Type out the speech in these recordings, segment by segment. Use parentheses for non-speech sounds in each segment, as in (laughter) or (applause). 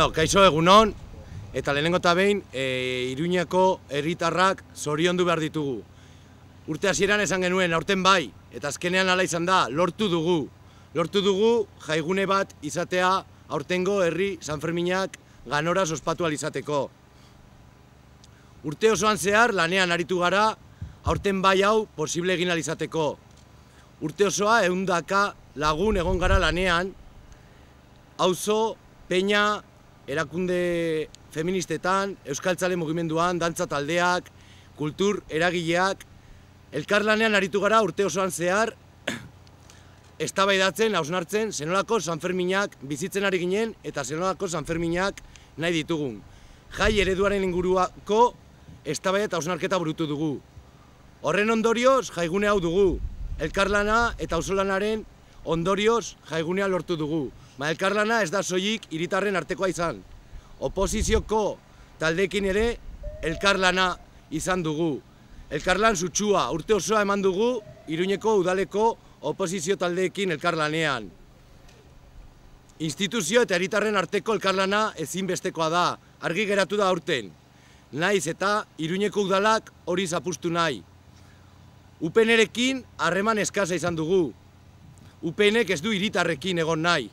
Bueno, kaixo egunon, eta lehenengo eta behin, e, Iruñako erritarrak zorion du behar ditugu. Urte hasieran esan genuen, aurten bai, eta azkenean ala izan da, lortu dugu. Lortu dugu, jaigune bat izatea aurtengo herri San Ferminak ganora sospatu alizateko. Urte osoan zehar, lanean aritu gara, aurten bai hau posible egin alizateko. Urte osoa, egun lagun egon gara lanean, auzo, peña, erakunde feministetan, euskaltzale mugimenduan, dantza taldeak, kultur eragileak, elkarlanean aritu gara urte osoan zehar, (clears throat) eztabaidatzen, hausnartzen, zenolako Sanferminak bizitzen ari ginen eta zenolako Sanferminak nahi ditugun. Jai ereduaren inguruako eztabaida eta hausnarketa burutu dugu. Horren ondorioz jaigune hau dugu, elkarlana eta hausolanaren ondorioz jaigunea lortu dugu. Ba, elkarlana ez da soilik hiritarren artekoa izan. Oposizioko taldekin ere elkarlana izan dugu. Elkarlan sutsua urte osoa eman dugu Iruñeko udaleko oposizio taldeekin elkarlanean. Instituzio eta hiritarren arteko elkarlana ezinbestekoa da. Argi geratu da aurten. Naiz eta Iruñeko udalak hori zapustu nahi. Upenerekin harreman eskasa izan dugu. Upenek ez du hiritarrekin egon nahi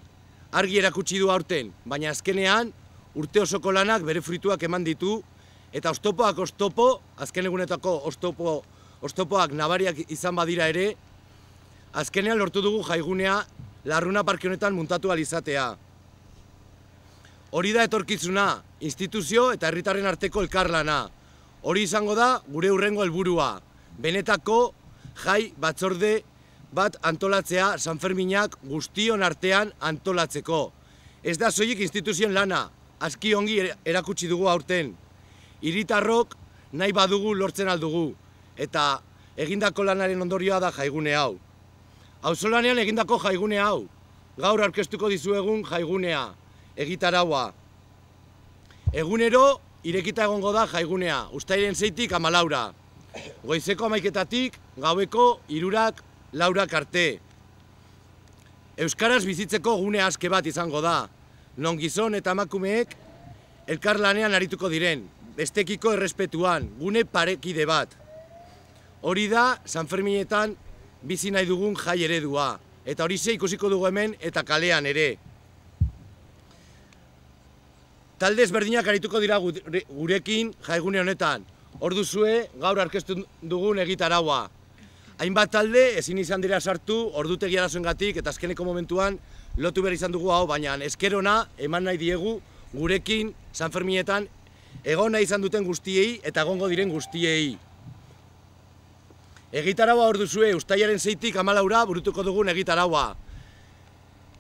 argi erakutsi du aurten, baina azkenean urte osoko lanak bere fruituak eman ditu eta ostopoak ostopo, azken egunetako ostopo, ostopoak nabariak izan badira ere, azkenean lortu dugu jaigunea larruna parke honetan muntatu alizatea. Hori da etorkizuna, instituzio eta herritarren arteko elkarlana. Hori izango da gure hurrengo helburua, benetako jai batzorde bat antolatzea San Ferminak guztion artean antolatzeko. Ez da soilik instituzioen lana, azki ongi er-, erakutsi dugu aurten. Hiritarrok nahi badugu lortzen aldugu eta egindako lanaren ondorioa da jaigune hau. Auzolanean egindako jaigune hau. Gaur aurkeztuko dizuegun jaigunea, egitaraua. Egunero irekita egongo da jaigunea, ustairen zeitik amalaura. Goizeko amaiketatik, gaueko irurak Laura Karte. Euskaraz bizitzeko gune aske bat izango da. Non gizon eta emakumeek elkarlanean arituko diren, bestekiko errespetuan, gune parekide bat. Hori da San Ferminetan bizi nahi dugun jai eredua eta hori ze ikusiko dugu hemen eta kalean ere. Talde ezberdinak arituko dira gurekin jaigune honetan. Orduzue gaur arkeztu dugun egitaraua hainbat talde ezin izan dira sartu ordutegi arazoengatik eta azkeneko momentuan lotu behar izan dugu hau, baina eskerona eman nahi diegu gurekin San Fermietan egon nahi izan duten guztiei eta egongo diren guztiei. Egitaraua hor duzue, ustaiaren zeitik amalaura burutuko dugun egitaraua.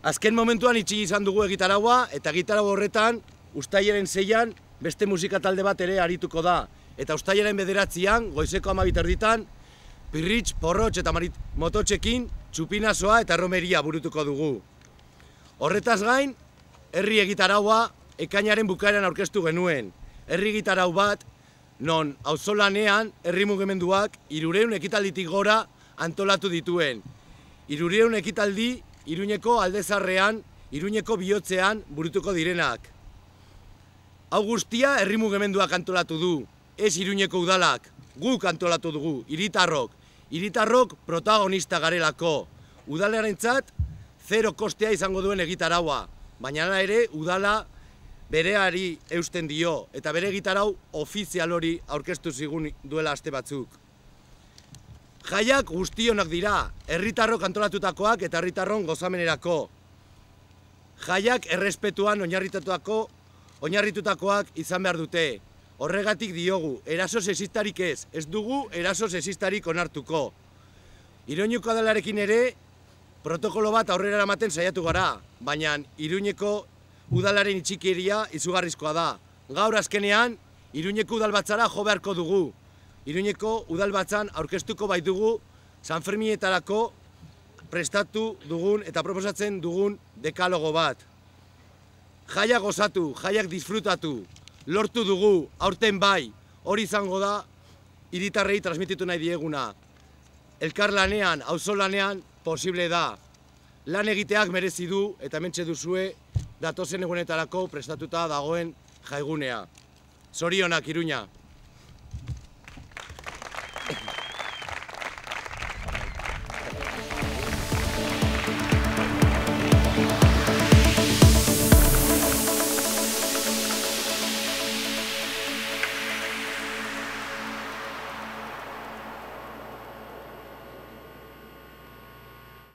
Azken momentuan itxi izan dugu egitaraua eta egitaraua horretan ustaiaren zeian beste musika talde bat ere arituko da. Eta ustaiaren bederatzean, goizeko amabitar ditan, pirritz, porrotx eta marit, mototxekin txupinazoa eta romeria burutuko dugu. Horretaz gain, herri egitaraua ekainaren bukaeran aurkeztu genuen. Herri egitarau bat, non auzolanean herri mugimenduak irureun ekitalditik gora antolatu dituen. Irureun ekitaldi, iruñeko aldezarrean, iruñeko bihotzean burutuko direnak. Augustia herri mugimenduak antolatu du, ez iruñeko udalak guk antolatu dugu, iritarrok, Hiritarrok protagonista garelako. Udalarentzat zero kostea izango duen egitaraua, baina ala ere udala bereari eusten dio eta bere gitarau ofizial hori aurkeztu zigun duela aste batzuk. Jaiak guztionak dira, herritarrok antolatutakoak eta herritarron gozamenerako. Jaiak errespetuan oinarritutakoak izan behar dute, Horregatik diogu, eraso sexistarik ez, ez dugu eraso sexistarik onartuko. Iruñuko adalarekin ere, protokolo bat aurrera eramaten saiatu gara, baina Iruñeko udalaren itxikiria izugarrizkoa da. Gaur azkenean, Iruñeko udal batzara jo dugu. Iruñeko udal batzan aurkeztuko bai dugu San Fermietarako prestatu dugun eta proposatzen dugun dekalogo bat. Jaiak gozatu, jaiak disfrutatu lortu dugu aurten bai hori izango da hiritarrei transmititu nahi dieguna. Elkar lanean, auzo posible da. Lan egiteak merezi du eta hementxe duzue datozen egunetarako prestatuta dagoen jaigunea. Sorionak Iruña.